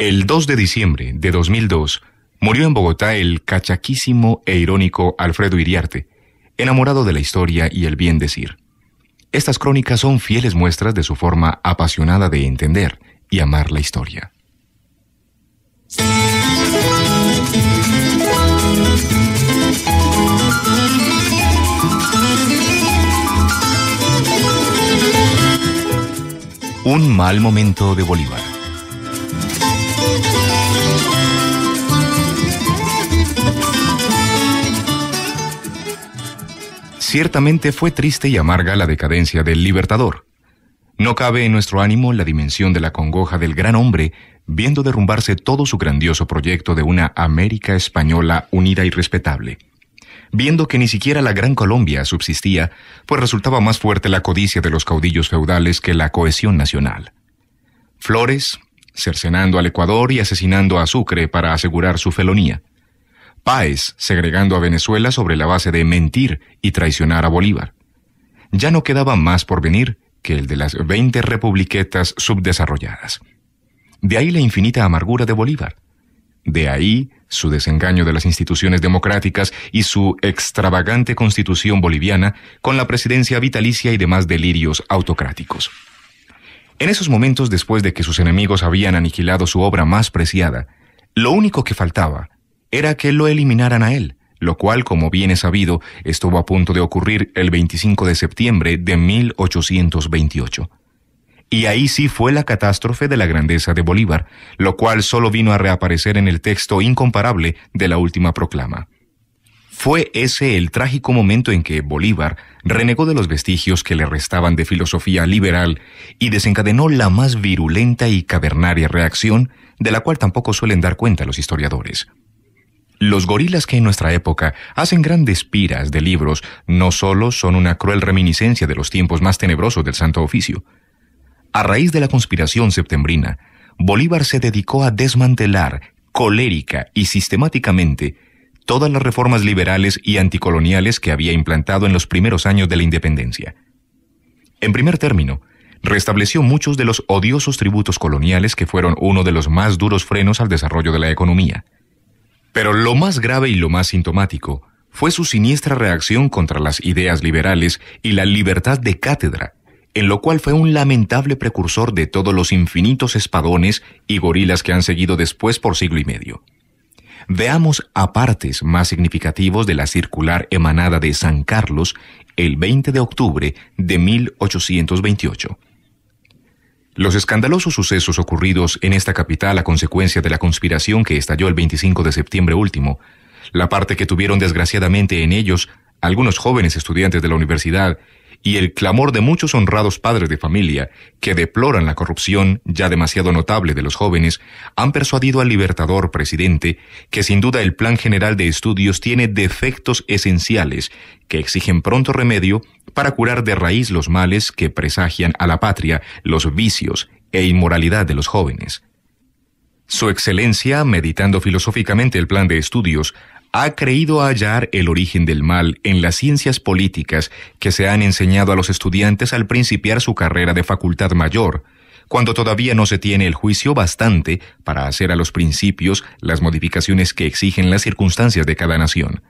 El 2 de diciembre de 2002 murió en Bogotá el cachaquísimo e irónico Alfredo Iriarte, enamorado de la historia y el bien decir. Estas crónicas son fieles muestras de su forma apasionada de entender y amar la historia. Un mal momento de Bolívar. Ciertamente fue triste y amarga la decadencia del libertador. No cabe en nuestro ánimo la dimensión de la congoja del gran hombre viendo derrumbarse todo su grandioso proyecto de una América española unida y respetable. Viendo que ni siquiera la Gran Colombia subsistía, pues resultaba más fuerte la codicia de los caudillos feudales que la cohesión nacional. Flores, cercenando al Ecuador y asesinando a Sucre para asegurar su felonía. Páez segregando a Venezuela sobre la base de mentir y traicionar a Bolívar. Ya no quedaba más por venir que el de las 20 republiquetas subdesarrolladas. De ahí la infinita amargura de Bolívar. De ahí su desengaño de las instituciones democráticas y su extravagante constitución boliviana con la presidencia vitalicia y demás delirios autocráticos. En esos momentos después de que sus enemigos habían aniquilado su obra más preciada, lo único que faltaba era que lo eliminaran a él, lo cual, como bien es sabido, estuvo a punto de ocurrir el 25 de septiembre de 1828. Y ahí sí fue la catástrofe de la grandeza de Bolívar, lo cual solo vino a reaparecer en el texto incomparable de la última proclama. Fue ese el trágico momento en que Bolívar renegó de los vestigios que le restaban de filosofía liberal y desencadenó la más virulenta y cavernaria reacción, de la cual tampoco suelen dar cuenta los historiadores. Los gorilas que en nuestra época hacen grandes piras de libros no solo son una cruel reminiscencia de los tiempos más tenebrosos del Santo Oficio. A raíz de la conspiración septembrina, Bolívar se dedicó a desmantelar colérica y sistemáticamente todas las reformas liberales y anticoloniales que había implantado en los primeros años de la independencia. En primer término, restableció muchos de los odiosos tributos coloniales que fueron uno de los más duros frenos al desarrollo de la economía. Pero lo más grave y lo más sintomático fue su siniestra reacción contra las ideas liberales y la libertad de cátedra, en lo cual fue un lamentable precursor de todos los infinitos espadones y gorilas que han seguido después por siglo y medio. Veamos a partes más significativos de la circular emanada de San Carlos el 20 de octubre de 1828. Los escandalosos sucesos ocurridos en esta capital a consecuencia de la conspiración que estalló el 25 de septiembre último, la parte que tuvieron desgraciadamente en ellos algunos jóvenes estudiantes de la universidad y el clamor de muchos honrados padres de familia que deploran la corrupción ya demasiado notable de los jóvenes, han persuadido al libertador presidente que sin duda el Plan General de Estudios tiene defectos esenciales que exigen pronto remedio para curar de raíz los males que presagian a la patria, los vicios e inmoralidad de los jóvenes. Su Excelencia, meditando filosóficamente el plan de estudios, ha creído hallar el origen del mal en las ciencias políticas que se han enseñado a los estudiantes al principiar su carrera de facultad mayor, cuando todavía no se tiene el juicio bastante para hacer a los principios las modificaciones que exigen las circunstancias de cada nación.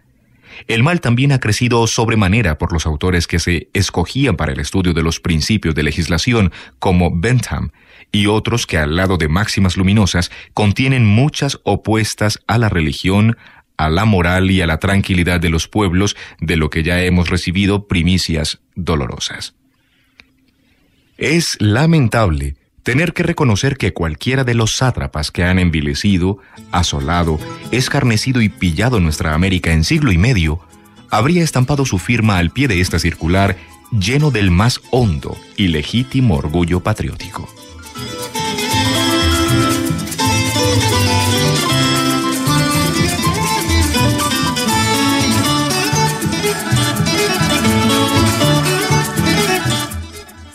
El mal también ha crecido sobremanera por los autores que se escogían para el estudio de los principios de legislación, como Bentham, y otros que al lado de máximas luminosas contienen muchas opuestas a la religión, a la moral y a la tranquilidad de los pueblos de lo que ya hemos recibido primicias dolorosas. Es lamentable tener que reconocer que cualquiera de los sátrapas que han envilecido, asolado, escarnecido y pillado nuestra América en siglo y medio, habría estampado su firma al pie de esta circular lleno del más hondo y legítimo orgullo patriótico.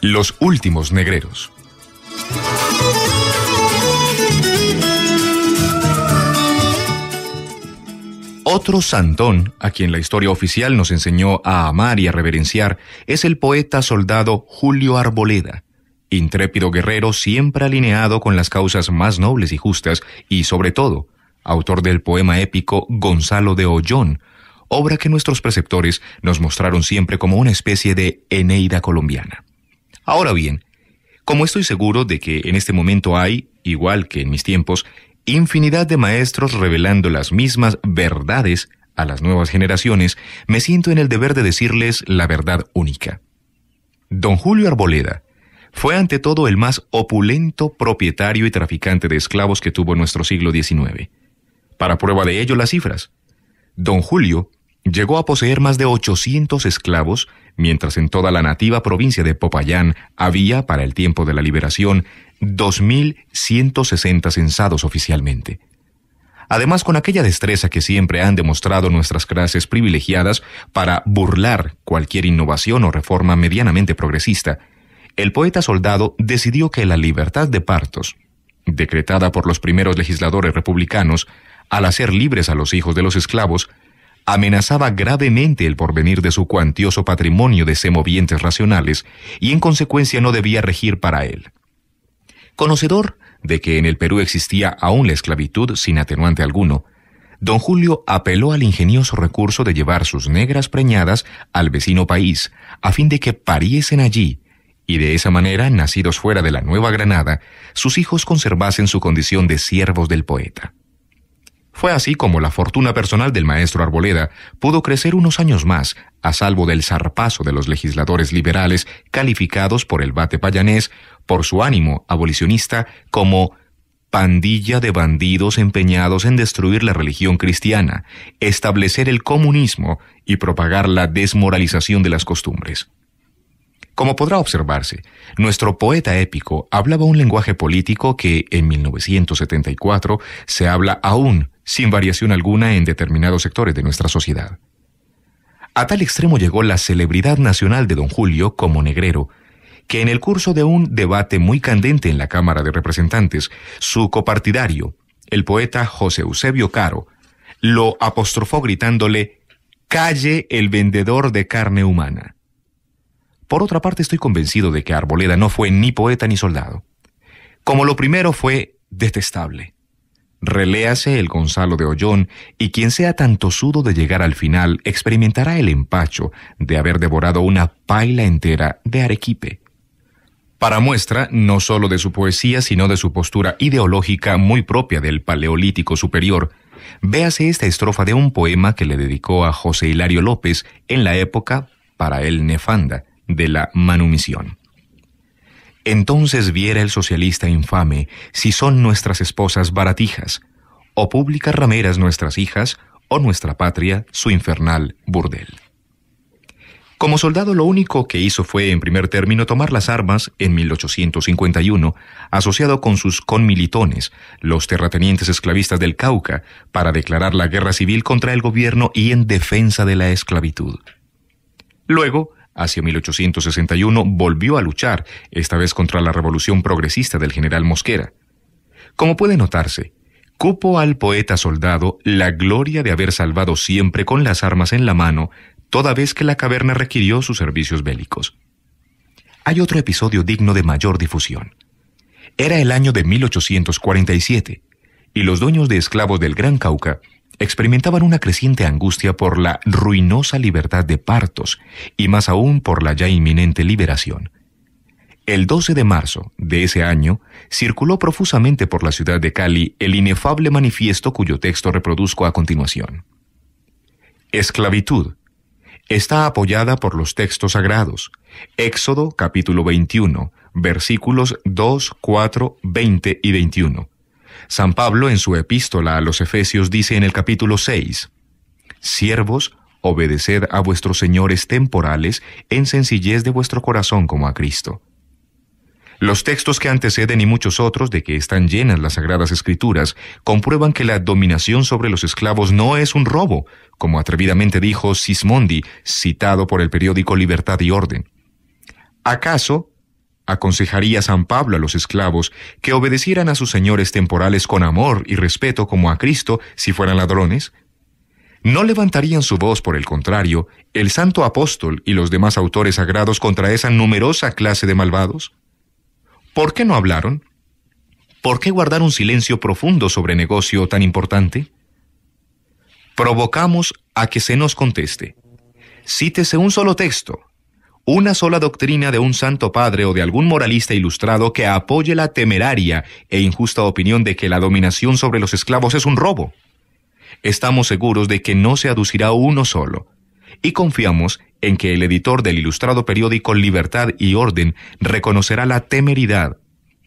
Los últimos negreros. Otro santón, a quien la historia oficial nos enseñó a amar y a reverenciar, es el poeta soldado Julio Arboleda, intrépido guerrero siempre alineado con las causas más nobles y justas, y sobre todo, autor del poema épico Gonzalo de Ollón, obra que nuestros preceptores nos mostraron siempre como una especie de Eneida colombiana. Ahora bien, como estoy seguro de que en este momento hay, igual que en mis tiempos, infinidad de maestros revelando las mismas verdades a las nuevas generaciones, me siento en el deber de decirles la verdad única. Don Julio Arboleda fue ante todo el más opulento propietario y traficante de esclavos que tuvo nuestro siglo XIX. Para prueba de ello, las cifras. Don Julio Llegó a poseer más de 800 esclavos, mientras en toda la nativa provincia de Popayán había, para el tiempo de la liberación, 2.160 censados oficialmente. Además, con aquella destreza que siempre han demostrado nuestras clases privilegiadas para burlar cualquier innovación o reforma medianamente progresista, el poeta soldado decidió que la libertad de partos, decretada por los primeros legisladores republicanos, al hacer libres a los hijos de los esclavos, amenazaba gravemente el porvenir de su cuantioso patrimonio de semovientes racionales y en consecuencia no debía regir para él. Conocedor de que en el Perú existía aún la esclavitud sin atenuante alguno, don Julio apeló al ingenioso recurso de llevar sus negras preñadas al vecino país, a fin de que pariesen allí, y de esa manera, nacidos fuera de la Nueva Granada, sus hijos conservasen su condición de siervos del poeta. Fue así como la fortuna personal del maestro Arboleda pudo crecer unos años más, a salvo del zarpazo de los legisladores liberales calificados por el bate payanés por su ánimo abolicionista como pandilla de bandidos empeñados en destruir la religión cristiana, establecer el comunismo y propagar la desmoralización de las costumbres. Como podrá observarse, nuestro poeta épico hablaba un lenguaje político que en 1974 se habla aún sin variación alguna en determinados sectores de nuestra sociedad. A tal extremo llegó la celebridad nacional de don Julio como negrero, que en el curso de un debate muy candente en la Cámara de Representantes, su copartidario, el poeta José Eusebio Caro, lo apostrofó gritándole Calle el vendedor de carne humana. Por otra parte, estoy convencido de que Arboleda no fue ni poeta ni soldado. Como lo primero fue detestable. Reléase el Gonzalo de Ollón, y quien sea tanto sudo de llegar al final experimentará el empacho de haber devorado una paila entera de arequipe. Para muestra, no solo de su poesía, sino de su postura ideológica muy propia del Paleolítico Superior, véase esta estrofa de un poema que le dedicó a José Hilario López en la época, para él nefanda, de la manumisión. Entonces viera el socialista infame si son nuestras esposas baratijas, o públicas rameras nuestras hijas, o nuestra patria su infernal burdel. Como soldado lo único que hizo fue, en primer término, tomar las armas en 1851, asociado con sus conmilitones, los terratenientes esclavistas del Cauca, para declarar la guerra civil contra el gobierno y en defensa de la esclavitud. Luego, Hacia 1861 volvió a luchar, esta vez contra la revolución progresista del general Mosquera. Como puede notarse, cupo al poeta soldado la gloria de haber salvado siempre con las armas en la mano, toda vez que la caverna requirió sus servicios bélicos. Hay otro episodio digno de mayor difusión. Era el año de 1847, y los dueños de esclavos del Gran Cauca experimentaban una creciente angustia por la ruinosa libertad de partos y más aún por la ya inminente liberación. El 12 de marzo de ese año circuló profusamente por la ciudad de Cali el inefable manifiesto cuyo texto reproduzco a continuación. Esclavitud. Está apoyada por los textos sagrados. Éxodo capítulo 21, versículos 2, 4, 20 y 21. San Pablo en su epístola a los Efesios dice en el capítulo 6, Siervos, obedeced a vuestros señores temporales en sencillez de vuestro corazón como a Cristo. Los textos que anteceden y muchos otros de que están llenas las Sagradas Escrituras comprueban que la dominación sobre los esclavos no es un robo, como atrevidamente dijo Sismondi, citado por el periódico Libertad y Orden. ¿Acaso aconsejaría San Pablo a los esclavos que obedecieran a sus señores temporales con amor y respeto como a Cristo si fueran ladrones? No levantarían su voz, por el contrario, el santo apóstol y los demás autores sagrados contra esa numerosa clase de malvados? ¿Por qué no hablaron? ¿Por qué guardar un silencio profundo sobre negocio tan importante? Provocamos a que se nos conteste. Cítese un solo texto, una sola doctrina de un santo padre o de algún moralista ilustrado que apoye la temeraria e injusta opinión de que la dominación sobre los esclavos es un robo. Estamos seguros de que no se aducirá uno solo, y confiamos en que el editor del ilustrado periódico Libertad y Orden reconocerá la temeridad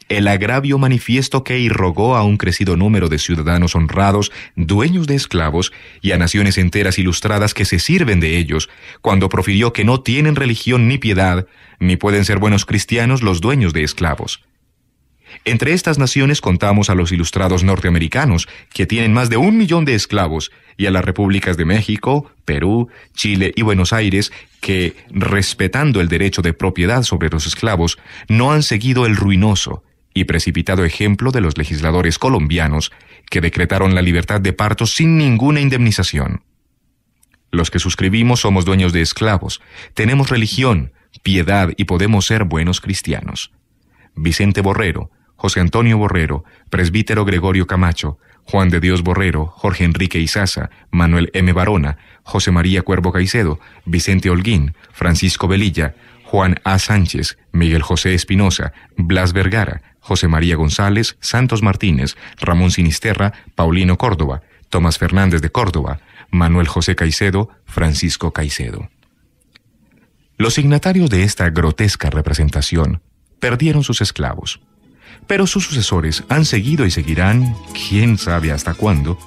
el agravio manifiesto que irrogó a un crecido número de ciudadanos honrados, dueños de esclavos, y a naciones enteras ilustradas que se sirven de ellos, cuando profirió que no tienen religión ni piedad, ni pueden ser buenos cristianos los dueños de esclavos. Entre estas naciones contamos a los ilustrados norteamericanos, que tienen más de un millón de esclavos, y a las repúblicas de México, Perú, Chile y Buenos Aires, que, respetando el derecho de propiedad sobre los esclavos, no han seguido el ruinoso, y precipitado ejemplo de los legisladores colombianos que decretaron la libertad de parto sin ninguna indemnización. Los que suscribimos somos dueños de esclavos, tenemos religión, piedad y podemos ser buenos cristianos. Vicente Borrero, José Antonio Borrero, presbítero Gregorio Camacho, Juan de Dios Borrero, Jorge Enrique Izaza, Manuel M. Barona, José María Cuervo Caicedo, Vicente Holguín, Francisco Velilla, Juan A. Sánchez, Miguel José Espinosa, Blas Vergara, José María González, Santos Martínez, Ramón Sinisterra, Paulino Córdoba, Tomás Fernández de Córdoba, Manuel José Caicedo, Francisco Caicedo. Los signatarios de esta grotesca representación perdieron sus esclavos, pero sus sucesores han seguido y seguirán, quién sabe hasta cuándo,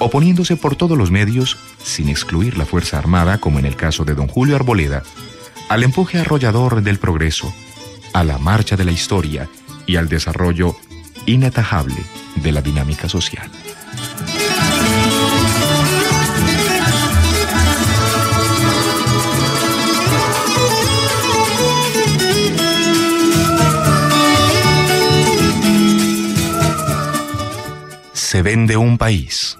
oponiéndose por todos los medios, sin excluir la Fuerza Armada, como en el caso de don Julio Arboleda, al empuje arrollador del progreso, a la marcha de la historia y al desarrollo inatajable de la dinámica social. Se vende un país.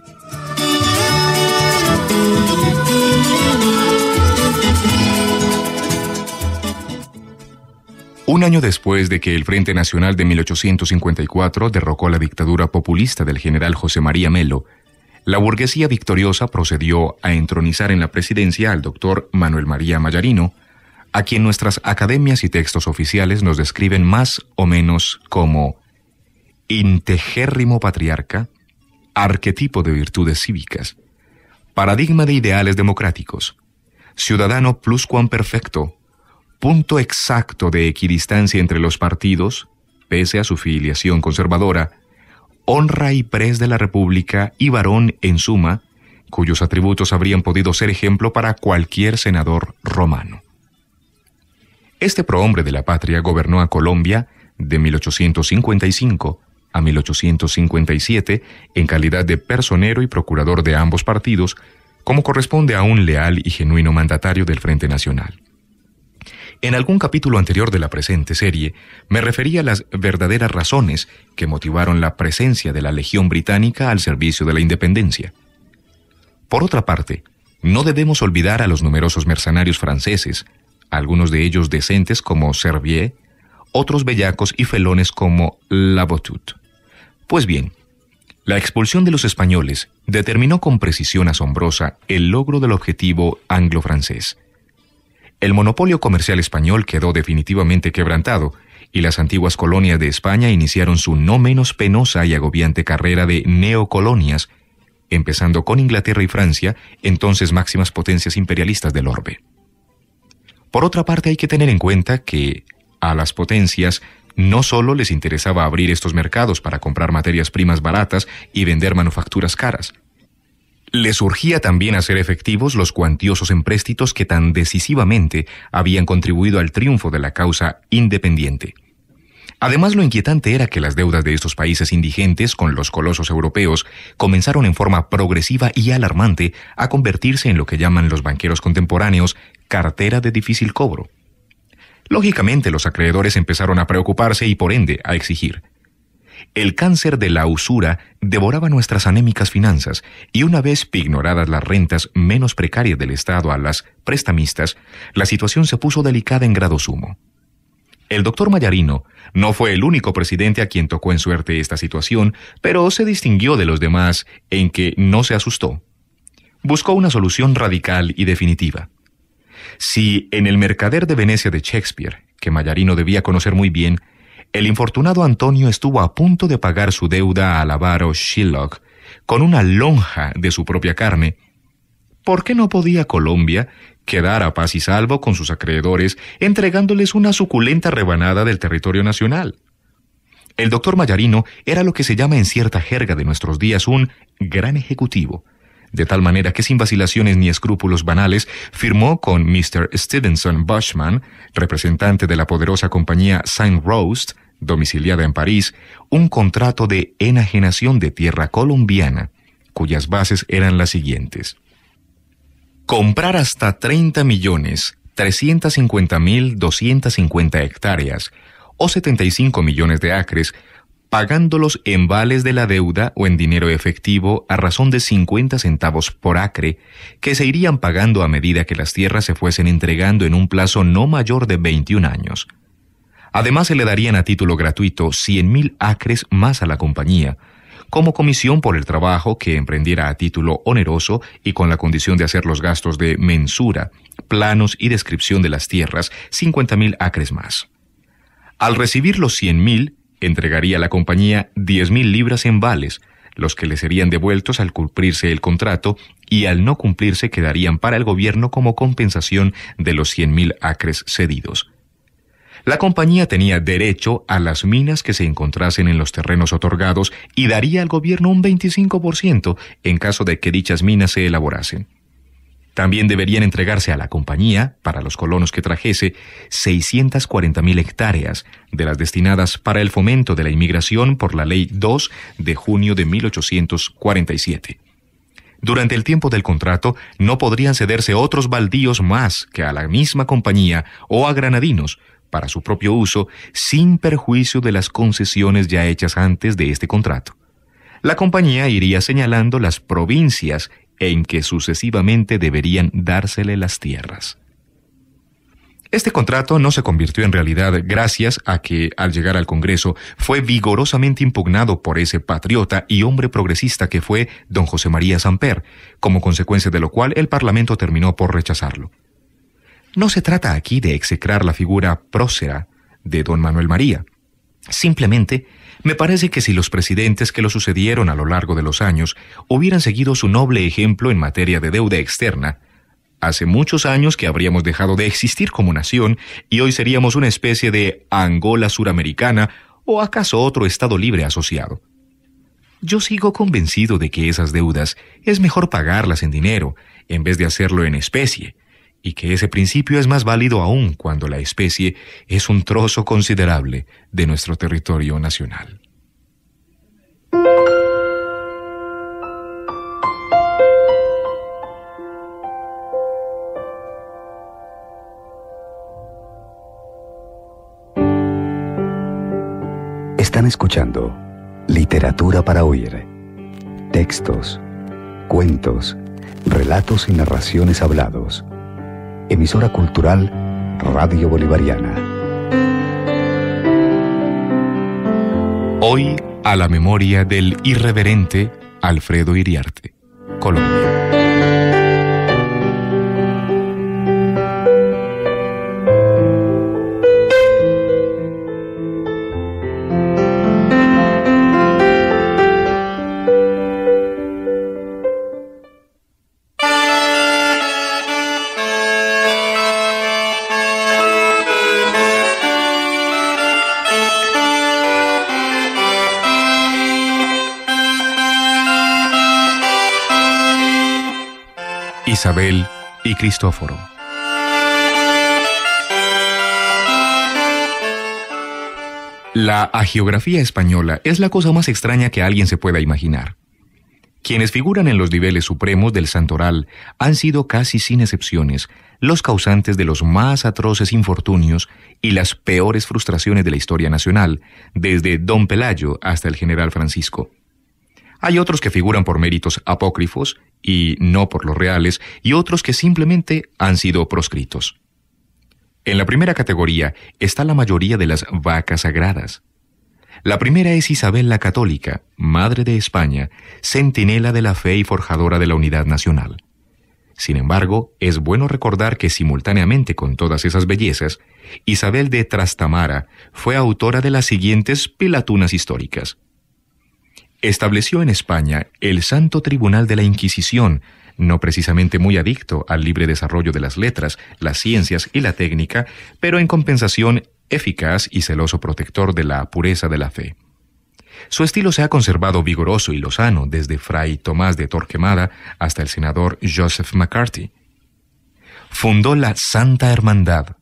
Un año después de que el Frente Nacional de 1854 derrocó la dictadura populista del general José María Melo, la burguesía victoriosa procedió a entronizar en la presidencia al doctor Manuel María Mayarino, a quien nuestras academias y textos oficiales nos describen más o menos como integérrimo patriarca, arquetipo de virtudes cívicas, paradigma de ideales democráticos, ciudadano pluscuamperfecto, punto exacto de equidistancia entre los partidos, pese a su filiación conservadora, honra y pres de la República y varón en suma, cuyos atributos habrían podido ser ejemplo para cualquier senador romano. Este prohombre de la patria gobernó a Colombia de 1855 a 1857 en calidad de personero y procurador de ambos partidos, como corresponde a un leal y genuino mandatario del Frente Nacional. En algún capítulo anterior de la presente serie me refería a las verdaderas razones que motivaron la presencia de la Legión Británica al servicio de la independencia. Por otra parte, no debemos olvidar a los numerosos mercenarios franceses, algunos de ellos decentes como Servier, otros bellacos y felones como Labotut. Pues bien, la expulsión de los españoles determinó con precisión asombrosa el logro del objetivo anglo-francés – el monopolio comercial español quedó definitivamente quebrantado y las antiguas colonias de España iniciaron su no menos penosa y agobiante carrera de neocolonias, empezando con Inglaterra y Francia, entonces máximas potencias imperialistas del orbe. Por otra parte, hay que tener en cuenta que a las potencias no solo les interesaba abrir estos mercados para comprar materias primas baratas y vender manufacturas caras, le surgía también hacer efectivos los cuantiosos empréstitos que tan decisivamente habían contribuido al triunfo de la causa independiente. Además, lo inquietante era que las deudas de estos países indigentes con los colosos europeos comenzaron en forma progresiva y alarmante a convertirse en lo que llaman los banqueros contemporáneos cartera de difícil cobro. Lógicamente, los acreedores empezaron a preocuparse y por ende a exigir. El cáncer de la usura devoraba nuestras anémicas finanzas y una vez pignoradas las rentas menos precarias del Estado a las prestamistas, la situación se puso delicada en grado sumo. El doctor Mayarino no fue el único presidente a quien tocó en suerte esta situación, pero se distinguió de los demás en que no se asustó. Buscó una solución radical y definitiva. Si en el mercader de Venecia de Shakespeare, que Mayarino debía conocer muy bien, el infortunado Antonio estuvo a punto de pagar su deuda al avaro Shylock con una lonja de su propia carne. ¿Por qué no podía Colombia quedar a paz y salvo con sus acreedores entregándoles una suculenta rebanada del territorio nacional? El doctor Mayarino era lo que se llama en cierta jerga de nuestros días un gran ejecutivo, de tal manera que sin vacilaciones ni escrúpulos banales firmó con Mr. Stevenson Bushman, representante de la poderosa compañía Saint Roast, domiciliada en París, un contrato de enajenación de tierra colombiana, cuyas bases eran las siguientes. Comprar hasta 30 millones 350.250 hectáreas o 75 millones de acres pagándolos en vales de la deuda o en dinero efectivo a razón de 50 centavos por acre, que se irían pagando a medida que las tierras se fuesen entregando en un plazo no mayor de 21 años. Además se le darían a título gratuito 100.000 acres más a la compañía, como comisión por el trabajo que emprendiera a título oneroso y con la condición de hacer los gastos de mensura, planos y descripción de las tierras, 50.000 acres más. Al recibir los 100.000, entregaría a la compañía 10.000 libras en vales, los que le serían devueltos al cumplirse el contrato y al no cumplirse quedarían para el gobierno como compensación de los 100.000 acres cedidos. La compañía tenía derecho a las minas que se encontrasen en los terrenos otorgados y daría al gobierno un 25% en caso de que dichas minas se elaborasen. También deberían entregarse a la compañía, para los colonos que trajese, 640.000 hectáreas, de las destinadas para el fomento de la inmigración por la Ley 2 de junio de 1847. Durante el tiempo del contrato no podrían cederse otros baldíos más que a la misma compañía o a granadinos para su propio uso sin perjuicio de las concesiones ya hechas antes de este contrato. La compañía iría señalando las provincias en que sucesivamente deberían dársele las tierras. Este contrato no se convirtió en realidad gracias a que, al llegar al Congreso, fue vigorosamente impugnado por ese patriota y hombre progresista que fue don José María Samper, como consecuencia de lo cual el Parlamento terminó por rechazarlo. No se trata aquí de execrar la figura prócera de don Manuel María. Simplemente me parece que si los presidentes que lo sucedieron a lo largo de los años hubieran seguido su noble ejemplo en materia de deuda externa, hace muchos años que habríamos dejado de existir como nación y hoy seríamos una especie de Angola suramericana o acaso otro Estado libre asociado. Yo sigo convencido de que esas deudas es mejor pagarlas en dinero en vez de hacerlo en especie, y que ese principio es más válido aún cuando la especie es un trozo considerable de nuestro territorio nacional. Están escuchando Literatura para Oír. Textos, cuentos, relatos y narraciones hablados emisora cultural Radio Bolivariana. Hoy a la memoria del irreverente Alfredo Iriarte, Colombia. Isabel y Cristóforo. La agiografía española es la cosa más extraña que alguien se pueda imaginar. Quienes figuran en los niveles supremos del santoral han sido casi sin excepciones los causantes de los más atroces infortunios y las peores frustraciones de la historia nacional, desde don Pelayo hasta el general Francisco. Hay otros que figuran por méritos apócrifos y no por los reales, y otros que simplemente han sido proscritos. En la primera categoría está la mayoría de las vacas sagradas. La primera es Isabel la Católica, Madre de España, centinela de la fe y forjadora de la unidad nacional. Sin embargo, es bueno recordar que simultáneamente con todas esas bellezas, Isabel de Trastamara fue autora de las siguientes pelatunas históricas estableció en España el Santo Tribunal de la Inquisición, no precisamente muy adicto al libre desarrollo de las letras, las ciencias y la técnica, pero en compensación eficaz y celoso protector de la pureza de la fe. Su estilo se ha conservado vigoroso y lozano desde Fray Tomás de Torquemada hasta el senador Joseph McCarthy. Fundó la Santa Hermandad.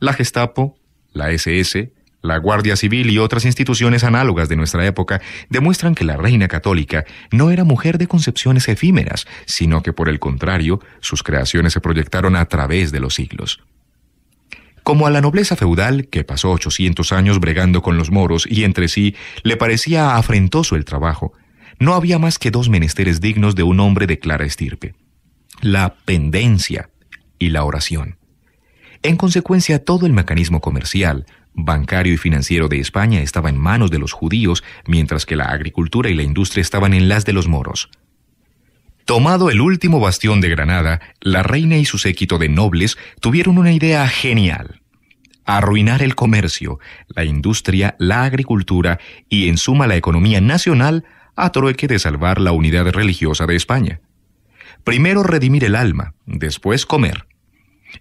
La Gestapo, la SS, la Guardia Civil y otras instituciones análogas de nuestra época demuestran que la reina católica no era mujer de concepciones efímeras, sino que por el contrario, sus creaciones se proyectaron a través de los siglos. Como a la nobleza feudal, que pasó 800 años bregando con los moros y entre sí, le parecía afrentoso el trabajo, no había más que dos menesteres dignos de un hombre de clara estirpe, la pendencia y la oración. En consecuencia, todo el mecanismo comercial, bancario y financiero de España estaba en manos de los judíos, mientras que la agricultura y la industria estaban en las de los moros. Tomado el último bastión de Granada, la reina y su séquito de nobles tuvieron una idea genial. Arruinar el comercio, la industria, la agricultura y en suma la economía nacional a trueque de salvar la unidad religiosa de España. Primero redimir el alma, después comer.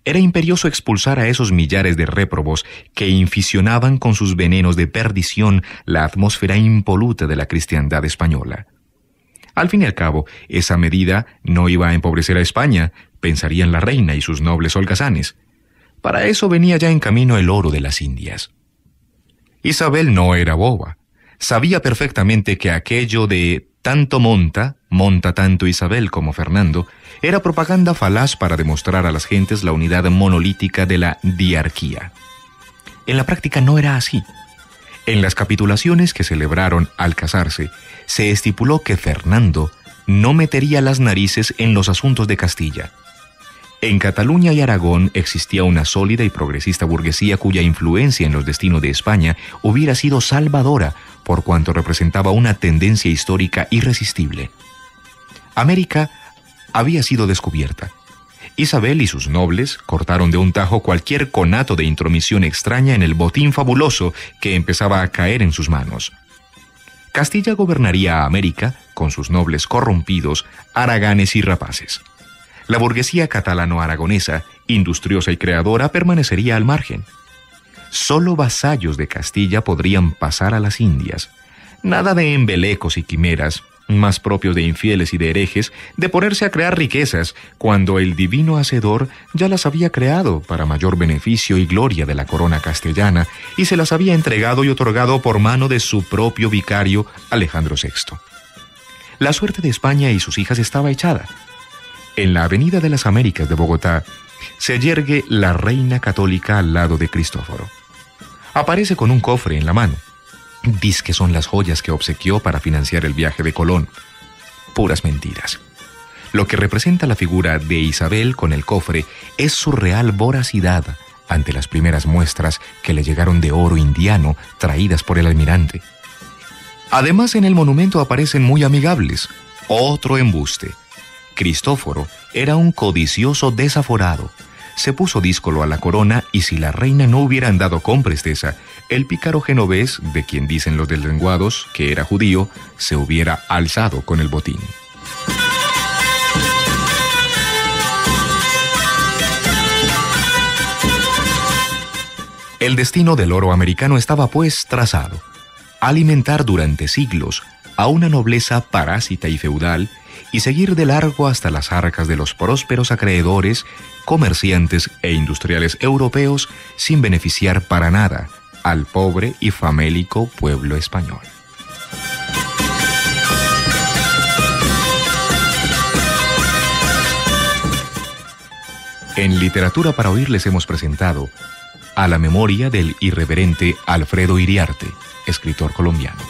Era imperioso expulsar a esos millares de réprobos que inficionaban con sus venenos de perdición la atmósfera impoluta de la cristiandad española. Al fin y al cabo, esa medida no iba a empobrecer a España, pensarían la reina y sus nobles holgazanes. Para eso venía ya en camino el oro de las Indias. Isabel no era boba. Sabía perfectamente que aquello de tanto monta, monta tanto Isabel como Fernando, era propaganda falaz para demostrar a las gentes la unidad monolítica de la diarquía. En la práctica no era así. En las capitulaciones que celebraron al casarse, se estipuló que Fernando no metería las narices en los asuntos de Castilla. En Cataluña y Aragón existía una sólida y progresista burguesía cuya influencia en los destinos de España hubiera sido salvadora por cuanto representaba una tendencia histórica irresistible. América había sido descubierta. Isabel y sus nobles cortaron de un tajo cualquier conato de intromisión extraña en el botín fabuloso que empezaba a caer en sus manos. Castilla gobernaría a América con sus nobles corrompidos, araganes y rapaces. La burguesía catalano-aragonesa, industriosa y creadora, permanecería al margen. Solo vasallos de Castilla podrían pasar a las Indias. Nada de embelecos y quimeras, más propios de infieles y de herejes, de ponerse a crear riquezas cuando el divino Hacedor ya las había creado para mayor beneficio y gloria de la corona castellana y se las había entregado y otorgado por mano de su propio vicario Alejandro VI. La suerte de España y sus hijas estaba echada. En la Avenida de las Américas de Bogotá se yergue la reina católica al lado de Cristóforo aparece con un cofre en la mano. Diz que son las joyas que obsequió para financiar el viaje de Colón. Puras mentiras. Lo que representa la figura de Isabel con el cofre es su real voracidad ante las primeras muestras que le llegaron de oro indiano traídas por el almirante. Además, en el monumento aparecen muy amigables. Otro embuste. Cristóforo era un codicioso desaforado, se puso díscolo a la corona y si la reina no hubiera andado con presteza, el pícaro genovés, de quien dicen los deslenguados que era judío, se hubiera alzado con el botín. El destino del oro americano estaba pues trazado, alimentar durante siglos a una nobleza parásita y feudal y seguir de largo hasta las arcas de los prósperos acreedores, comerciantes e industriales europeos sin beneficiar para nada al pobre y famélico pueblo español. En Literatura para Oír les hemos presentado a la memoria del irreverente Alfredo Iriarte, escritor colombiano.